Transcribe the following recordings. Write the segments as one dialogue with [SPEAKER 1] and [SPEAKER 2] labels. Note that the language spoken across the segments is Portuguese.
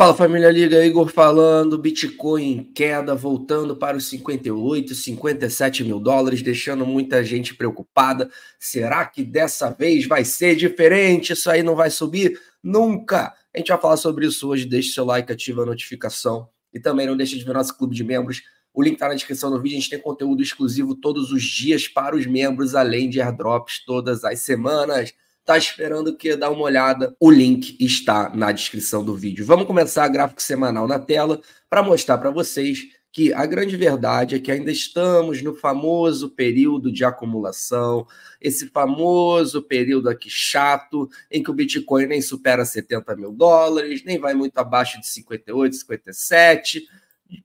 [SPEAKER 1] Fala família Liga, Igor falando, Bitcoin em queda, voltando para os 58, 57 mil dólares, deixando muita gente preocupada. Será que dessa vez vai ser diferente? Isso aí não vai subir nunca. A gente vai falar sobre isso hoje. Deixe seu like, ativa a notificação e também não deixe de ver nosso clube de membros. O link está na descrição do vídeo. A gente tem conteúdo exclusivo todos os dias para os membros, além de airdrops todas as semanas. Tá esperando que dá uma olhada. O link está na descrição do vídeo. Vamos começar a gráfico semanal na tela para mostrar para vocês que a grande verdade é que ainda estamos no famoso período de acumulação, esse famoso período aqui chato, em que o Bitcoin nem supera 70 mil dólares, nem vai muito abaixo de 58, 57.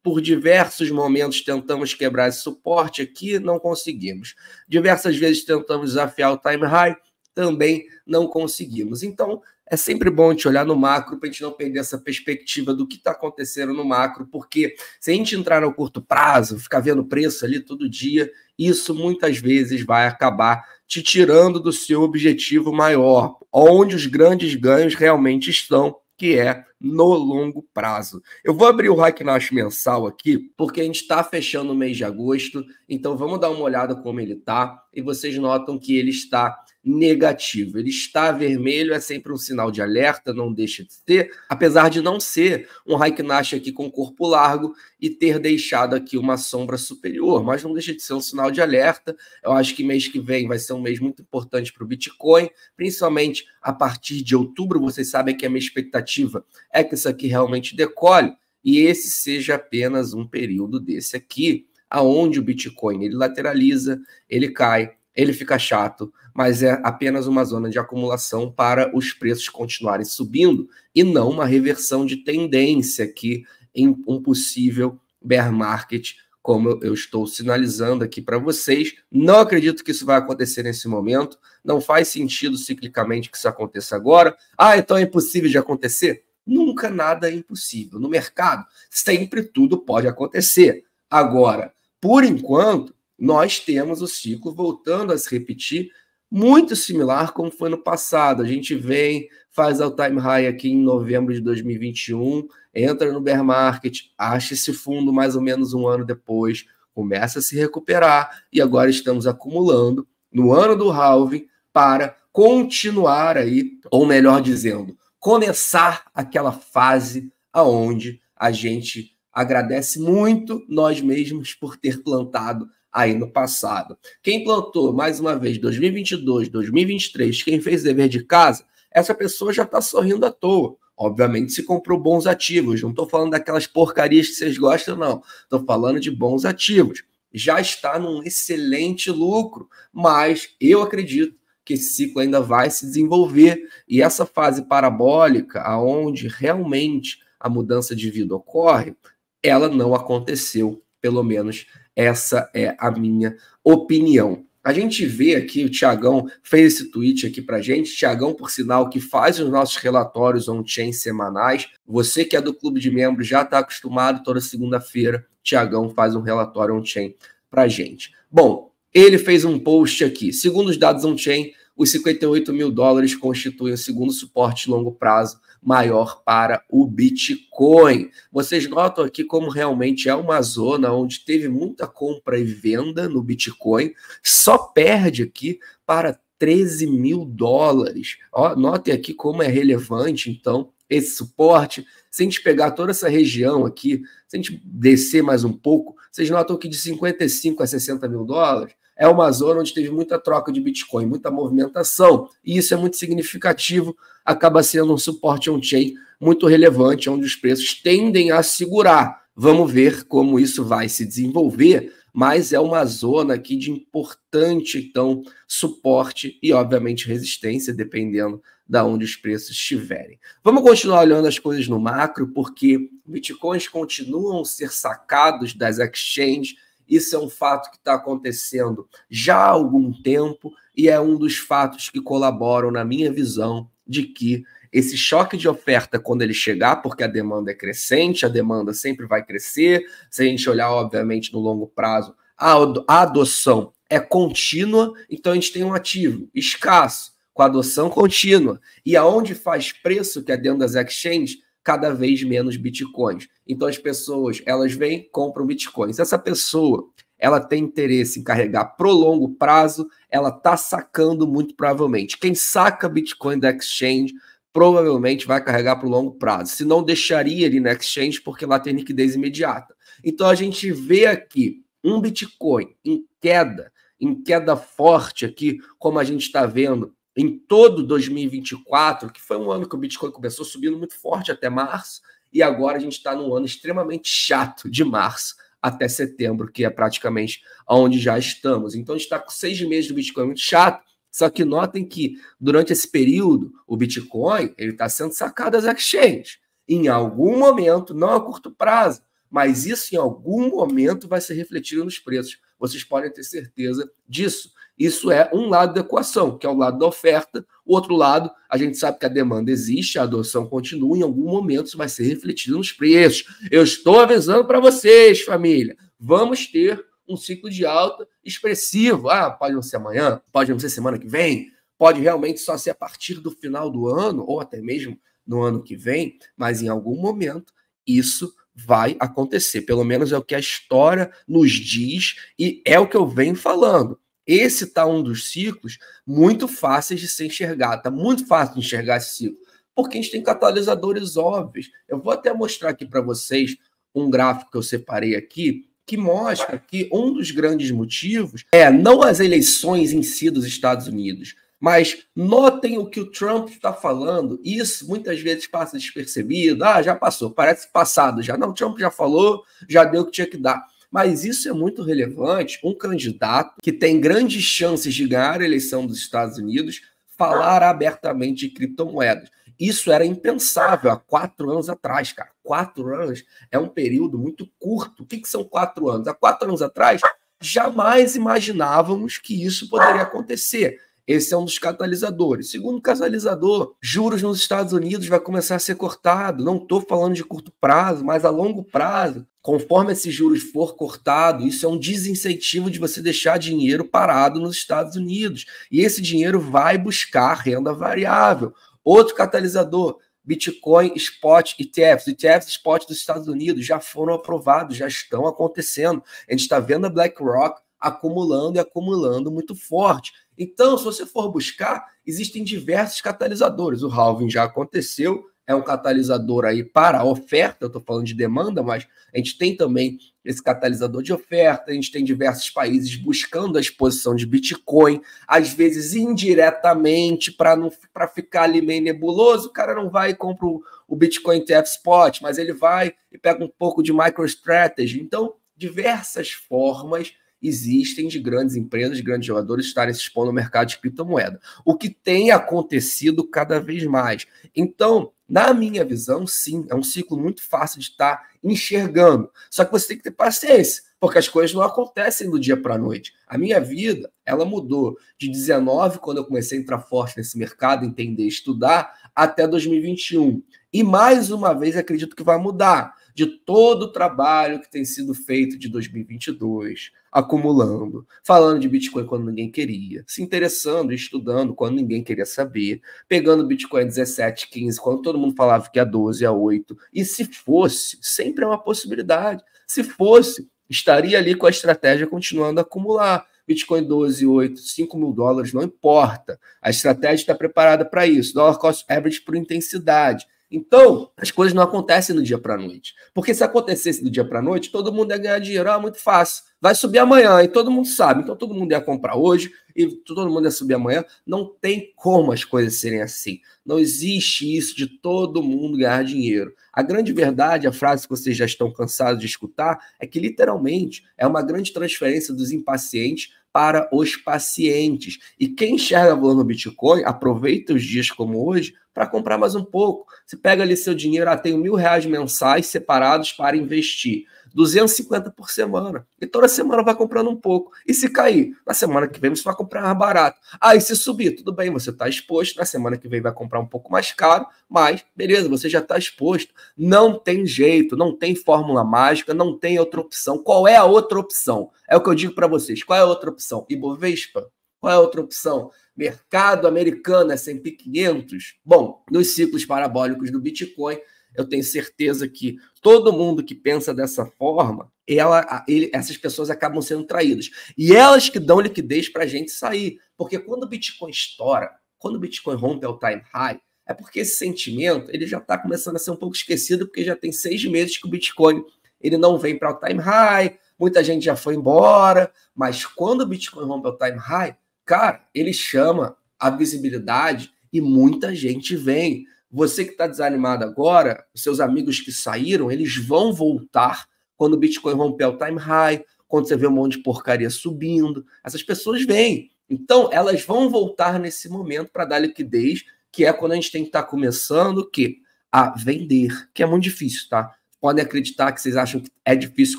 [SPEAKER 1] Por diversos momentos tentamos quebrar esse suporte aqui, não conseguimos. Diversas vezes tentamos desafiar o time high, também não conseguimos. Então, é sempre bom te olhar no macro para a gente não perder essa perspectiva do que está acontecendo no macro, porque se a gente entrar no curto prazo, ficar vendo preço ali todo dia, isso muitas vezes vai acabar te tirando do seu objetivo maior, onde os grandes ganhos realmente estão, que é no longo prazo. Eu vou abrir o Hacknash mensal aqui, porque a gente está fechando o mês de agosto, então vamos dar uma olhada como ele está, e vocês notam que ele está negativo. Ele está vermelho, é sempre um sinal de alerta, não deixa de ter, apesar de não ser um Haiknash aqui com corpo largo e ter deixado aqui uma sombra superior, mas não deixa de ser um sinal de alerta. Eu acho que mês que vem vai ser um mês muito importante para o Bitcoin, principalmente a partir de outubro. Vocês sabem que a minha expectativa é que isso aqui realmente decolhe e esse seja apenas um período desse aqui, aonde o Bitcoin ele lateraliza, ele cai, ele fica chato, mas é apenas uma zona de acumulação para os preços continuarem subindo e não uma reversão de tendência aqui em um possível bear market, como eu estou sinalizando aqui para vocês. Não acredito que isso vai acontecer nesse momento, não faz sentido ciclicamente que isso aconteça agora. Ah, então é impossível de acontecer? Nunca nada é impossível. No mercado, sempre tudo pode acontecer. Agora, por enquanto, nós temos o ciclo voltando a se repetir, muito similar como foi no passado. A gente vem, faz o time high aqui em novembro de 2021, entra no bear market, acha esse fundo mais ou menos um ano depois, começa a se recuperar e agora estamos acumulando no ano do halving para continuar aí, ou melhor dizendo, começar aquela fase aonde a gente agradece muito nós mesmos por ter plantado aí no passado. Quem plantou, mais uma vez, 2022, 2023, quem fez dever de casa, essa pessoa já está sorrindo à toa. Obviamente, se comprou bons ativos. Não estou falando daquelas porcarias que vocês gostam, não. Estou falando de bons ativos. Já está num excelente lucro, mas eu acredito que esse ciclo ainda vai se desenvolver. E essa fase parabólica, aonde realmente a mudança de vida ocorre, ela não aconteceu, pelo menos essa é a minha opinião. A gente vê aqui, o Tiagão fez esse tweet aqui para gente. Tiagão, por sinal, que faz os nossos relatórios on-chain semanais. Você que é do clube de membros já está acostumado, toda segunda-feira, Tiagão faz um relatório on-chain pra gente. Bom, ele fez um post aqui. Segundo os dados on-chain, os 58 mil dólares constituem o segundo suporte de longo prazo maior para o Bitcoin. Vocês notam aqui como realmente é uma zona onde teve muita compra e venda no Bitcoin, só perde aqui para 13 mil dólares. Ó, notem aqui como é relevante, então, esse suporte. Se a gente pegar toda essa região aqui, se a gente descer mais um pouco, vocês notam que de 55 a 60 mil dólares, é uma zona onde teve muita troca de Bitcoin, muita movimentação, e isso é muito significativo, acaba sendo um suporte on-chain muito relevante, onde os preços tendem a segurar. Vamos ver como isso vai se desenvolver, mas é uma zona aqui de importante, então, suporte e, obviamente, resistência, dependendo da onde os preços estiverem. Vamos continuar olhando as coisas no macro, porque bitcoins continuam a ser sacados das exchanges, isso é um fato que está acontecendo já há algum tempo e é um dos fatos que colaboram, na minha visão, de que esse choque de oferta, quando ele chegar, porque a demanda é crescente, a demanda sempre vai crescer, se a gente olhar, obviamente, no longo prazo, a adoção é contínua, então a gente tem um ativo escasso, com adoção contínua. E aonde faz preço, que é dentro das exchanges, cada vez menos bitcoins. Então as pessoas, elas vêm, compram bitcoins. Essa pessoa, ela tem interesse em carregar pro longo prazo, ela tá sacando muito provavelmente. Quem saca bitcoin da exchange provavelmente vai carregar pro longo prazo. Se não deixaria ele na exchange porque lá tem liquidez imediata. Então a gente vê aqui um bitcoin em queda, em queda forte aqui, como a gente está vendo em todo 2024, que foi um ano que o Bitcoin começou subindo muito forte até março, e agora a gente está num ano extremamente chato de março até setembro, que é praticamente onde já estamos. Então a gente está com seis meses do Bitcoin muito chato. Só que notem que durante esse período o Bitcoin ele está sendo sacado das exchanges. Em algum momento, não a curto prazo, mas isso em algum momento vai ser refletido nos preços. Vocês podem ter certeza disso. Isso é um lado da equação, que é o lado da oferta. O outro lado, a gente sabe que a demanda existe, a adoção continua, em algum momento isso vai ser refletido nos preços. Eu estou avisando para vocês, família. Vamos ter um ciclo de alta expressivo. Ah, pode não ser amanhã, pode não ser semana que vem, pode realmente só ser a partir do final do ano, ou até mesmo no ano que vem, mas em algum momento isso vai acontecer. Pelo menos é o que a história nos diz e é o que eu venho falando. Esse está um dos ciclos muito fáceis de ser enxergado, Está muito fácil de enxergar esse ciclo, porque a gente tem catalisadores óbvios. Eu vou até mostrar aqui para vocês um gráfico que eu separei aqui, que mostra que um dos grandes motivos é não as eleições em si dos Estados Unidos, mas notem o que o Trump está falando. Isso muitas vezes passa despercebido. Ah, já passou, parece passado já. Não, o Trump já falou, já deu o que tinha que dar. Mas isso é muito relevante. Um candidato que tem grandes chances de ganhar a eleição dos Estados Unidos falar abertamente de criptomoedas. Isso era impensável há quatro anos atrás, cara. Quatro anos é um período muito curto. O que, que são quatro anos? Há quatro anos atrás, jamais imaginávamos que isso poderia acontecer. Esse é um dos catalisadores. Segundo catalisador, juros nos Estados Unidos vai começar a ser cortado. Não estou falando de curto prazo, mas a longo prazo. Conforme esses juros for cortado, isso é um desincentivo de você deixar dinheiro parado nos Estados Unidos. E esse dinheiro vai buscar renda variável. Outro catalisador, Bitcoin, Spot, ETFs. ETFs Spot dos Estados Unidos já foram aprovados, já estão acontecendo. A gente está vendo a BlackRock acumulando e acumulando muito forte. Então, se você for buscar, existem diversos catalisadores. O halving já aconteceu, é um catalisador aí para a oferta, eu estou falando de demanda, mas a gente tem também esse catalisador de oferta, a gente tem diversos países buscando a exposição de Bitcoin, às vezes indiretamente, para não para ficar ali meio nebuloso, o cara não vai e compra o, o Bitcoin TF Spot, mas ele vai e pega um pouco de MicroStrategy. Então, diversas formas existem de grandes empresas, de grandes jogadores estarem se expondo ao mercado de criptomoeda. O que tem acontecido cada vez mais. Então, na minha visão, sim, é um ciclo muito fácil de estar tá enxergando. Só que você tem que ter paciência, porque as coisas não acontecem do dia para a noite. A minha vida, ela mudou de 19, quando eu comecei a entrar forte nesse mercado, entender, estudar, até 2021. E mais uma vez acredito que vai mudar de todo o trabalho que tem sido feito de 2022, acumulando, falando de Bitcoin quando ninguém queria, se interessando e estudando quando ninguém queria saber, pegando Bitcoin 17, 15, quando todo mundo falava que é 12, a 8, e se fosse, sempre é uma possibilidade. Se fosse, estaria ali com a estratégia continuando a acumular. Bitcoin 12, 8, 5 mil dólares, não importa. A estratégia está preparada para isso. Dollar cost average por intensidade. Então, as coisas não acontecem do dia para a noite. Porque se acontecesse do dia para a noite, todo mundo ia ganhar dinheiro, ah, muito fácil. Vai subir amanhã, e todo mundo sabe. Então, todo mundo ia comprar hoje, e todo mundo ia subir amanhã. Não tem como as coisas serem assim. Não existe isso de todo mundo ganhar dinheiro. A grande verdade, a frase que vocês já estão cansados de escutar, é que literalmente é uma grande transferência dos impacientes para os pacientes. E quem enxerga valor no Bitcoin, aproveita os dias como hoje para comprar mais um pouco. Você pega ali seu dinheiro, ah, tenho mil reais mensais separados para investir. 250 por semana. E toda semana vai comprando um pouco. E se cair, na semana que vem você vai comprar mais barato. Ah, se subir, tudo bem, você está exposto. Na semana que vem vai comprar um pouco mais caro, mas beleza, você já está exposto. Não tem jeito, não tem fórmula mágica, não tem outra opção. Qual é a outra opção? É o que eu digo para vocês. Qual é a outra opção? Ibovespa? Qual é a outra opção? mercado americano S&P 500. Bom, nos ciclos parabólicos do Bitcoin, eu tenho certeza que todo mundo que pensa dessa forma, ela, ele, essas pessoas acabam sendo traídas. E elas que dão liquidez para a gente sair. Porque quando o Bitcoin estoura, quando o Bitcoin rompe o time high, é porque esse sentimento ele já está começando a ser um pouco esquecido, porque já tem seis meses que o Bitcoin ele não vem para o time high, muita gente já foi embora, mas quando o Bitcoin rompe o time high, Cara, ele chama a visibilidade e muita gente vem. Você que está desanimado agora, seus amigos que saíram, eles vão voltar quando o Bitcoin romper o time high, quando você vê um monte de porcaria subindo. Essas pessoas vêm. Então, elas vão voltar nesse momento para dar liquidez, que é quando a gente tem que estar tá começando o quê? A vender, que é muito difícil, tá? Podem acreditar que vocês acham que é difícil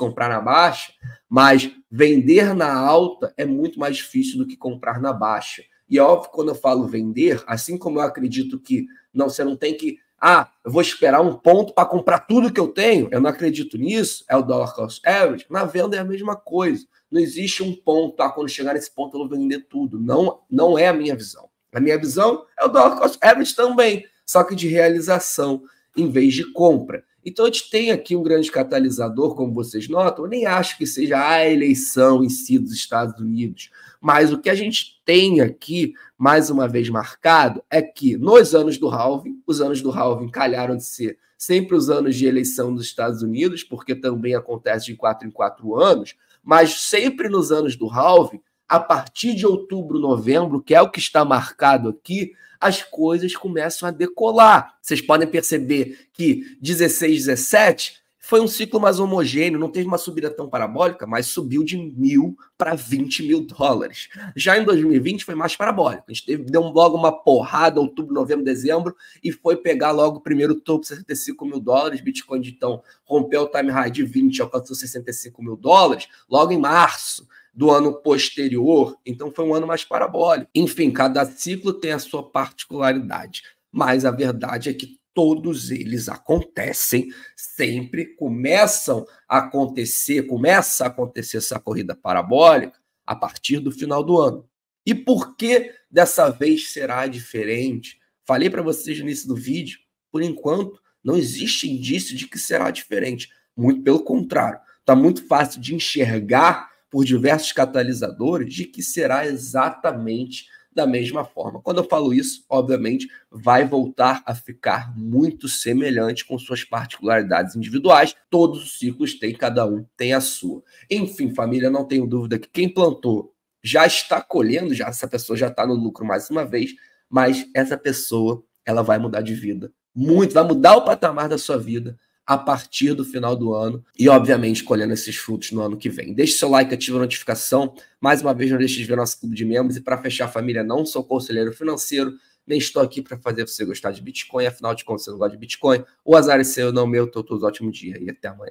[SPEAKER 1] comprar na baixa, mas Vender na alta é muito mais difícil do que comprar na baixa. E é óbvio, quando eu falo vender, assim como eu acredito que não, você não tem que. Ah, eu vou esperar um ponto para comprar tudo que eu tenho. Eu não acredito nisso. É o dollar cost average. Na venda é a mesma coisa. Não existe um ponto. Ah, quando chegar nesse ponto eu vou vender tudo. Não, não é a minha visão. A minha visão é o dollar cost average também, só que de realização em vez de compra. Então a gente tem aqui um grande catalisador, como vocês notam, eu nem acho que seja a eleição em si dos Estados Unidos, mas o que a gente tem aqui, mais uma vez marcado, é que nos anos do halving, os anos do halving calharam de ser sempre os anos de eleição dos Estados Unidos, porque também acontece de quatro em quatro anos, mas sempre nos anos do halving a partir de outubro, novembro, que é o que está marcado aqui, as coisas começam a decolar. Vocês podem perceber que 16, 17 foi um ciclo mais homogêneo, não teve uma subida tão parabólica, mas subiu de mil para 20 mil dólares. Já em 2020 foi mais parabólico. A gente teve, deu logo uma porrada, outubro, novembro, dezembro, e foi pegar logo o primeiro topo, 65 mil dólares. Bitcoin, então, rompeu o time high de 20, alcançou 65 mil dólares, logo em março do ano posterior, então foi um ano mais parabólico. Enfim, cada ciclo tem a sua particularidade, mas a verdade é que todos eles acontecem, sempre começam a acontecer, começa a acontecer essa corrida parabólica a partir do final do ano. E por que dessa vez será diferente? Falei para vocês no início do vídeo, por enquanto não existe indício de que será diferente. Muito pelo contrário, está muito fácil de enxergar por diversos catalisadores de que será exatamente da mesma forma. Quando eu falo isso, obviamente, vai voltar a ficar muito semelhante com suas particularidades individuais. Todos os ciclos têm, cada um tem a sua. Enfim, família, não tenho dúvida que quem plantou já está colhendo, já essa pessoa já está no lucro mais uma vez, mas essa pessoa ela vai mudar de vida muito, vai mudar o patamar da sua vida a partir do final do ano e, obviamente, colhendo esses frutos no ano que vem. Deixe seu like, ative a notificação. Mais uma vez, não deixe de ver nosso clube de membros. E para fechar a família, não sou conselheiro financeiro, nem estou aqui para fazer você gostar de Bitcoin. Afinal de contas, você não gosta de Bitcoin. O azar é seu, não meu. Todos todo ótimo dia e até amanhã.